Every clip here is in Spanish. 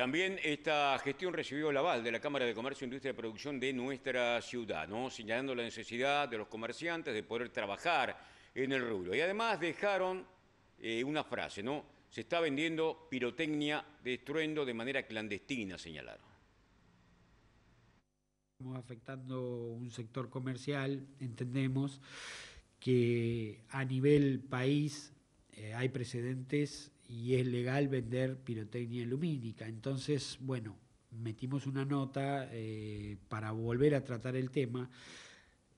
También esta gestión recibió el aval de la Cámara de Comercio, Industria y Producción de nuestra ciudad, ¿no? señalando la necesidad de los comerciantes de poder trabajar en el rubro. Y además dejaron eh, una frase, ¿no? Se está vendiendo pirotecnia de estruendo de manera clandestina, señalaron. Estamos afectando un sector comercial, entendemos que a nivel país eh, hay precedentes y es legal vender pirotecnia lumínica. Entonces, bueno, metimos una nota eh, para volver a tratar el tema,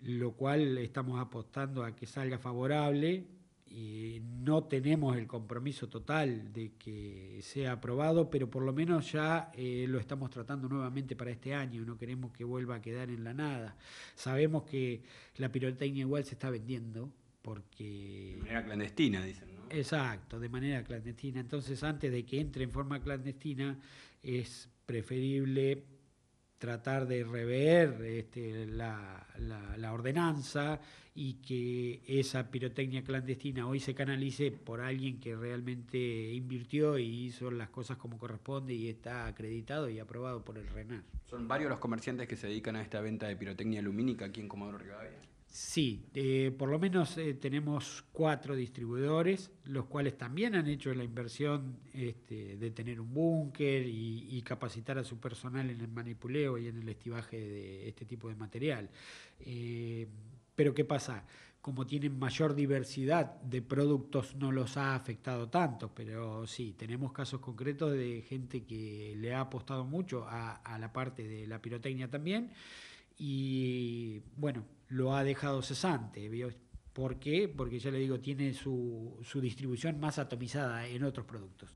lo cual estamos apostando a que salga favorable. Y no tenemos el compromiso total de que sea aprobado, pero por lo menos ya eh, lo estamos tratando nuevamente para este año, no queremos que vuelva a quedar en la nada. Sabemos que la pirotecnia igual se está vendiendo, porque... De manera clandestina, dicen, ¿no? Exacto, de manera clandestina. Entonces, antes de que entre en forma clandestina, es preferible tratar de rever este, la, la, ordenanza y que esa pirotecnia clandestina hoy se canalice por alguien que realmente invirtió y hizo las cosas como corresponde y está acreditado y aprobado por el RENAR. Son varios los comerciantes que se dedican a esta venta de pirotecnia lumínica aquí en Comodoro Rivadavia. Sí, eh, por lo menos eh, tenemos cuatro distribuidores, los cuales también han hecho la inversión este, de tener un búnker y, capacitar a su personal en el manipuleo y en el estibaje de este tipo de material. Eh, pero ¿qué pasa? Como tienen mayor diversidad de productos no los ha afectado tanto, pero sí, tenemos casos concretos de gente que le ha apostado mucho a la parte de la pirotecnia también y bueno, lo ha dejado cesante. ¿Por qué? Porque ya le digo, tiene su, su distribución más atomizada en otros productos.